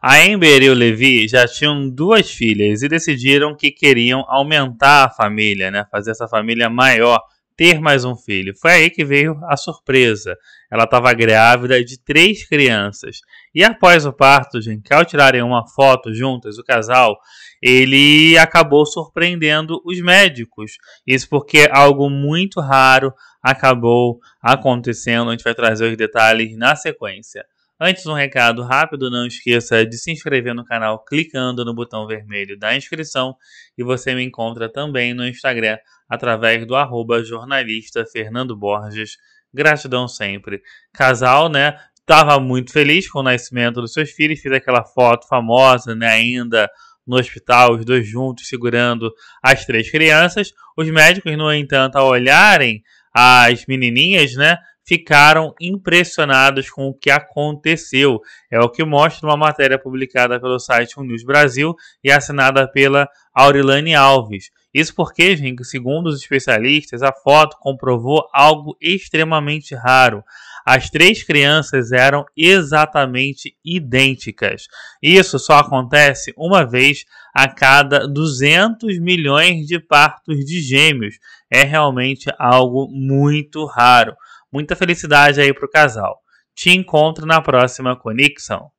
A Amber e o Levi já tinham duas filhas e decidiram que queriam aumentar a família, né? fazer essa família maior, ter mais um filho. Foi aí que veio a surpresa. Ela estava grávida de três crianças. E após o parto, gente, ao tirarem uma foto juntas, o casal, ele acabou surpreendendo os médicos. Isso porque algo muito raro acabou acontecendo. A gente vai trazer os detalhes na sequência. Antes, um recado rápido: não esqueça de se inscrever no canal clicando no botão vermelho da inscrição e você me encontra também no Instagram através do arroba jornalista Fernando Borges. Gratidão sempre. Casal, né? Estava muito feliz com o nascimento dos seus filhos, fiz aquela foto famosa, né? Ainda no hospital, os dois juntos segurando as três crianças. Os médicos, no entanto, ao olharem as menininhas, né, ficaram impressionados com o que aconteceu. É o que mostra uma matéria publicada pelo site News Brasil e assinada pela Aurilane Alves. Isso porque, gente, segundo os especialistas, a foto comprovou algo extremamente raro. As três crianças eram exatamente idênticas. Isso só acontece uma vez a cada 200 milhões de partos de gêmeos. É realmente algo muito raro. Muita felicidade aí pro casal. Te encontro na próxima conexão.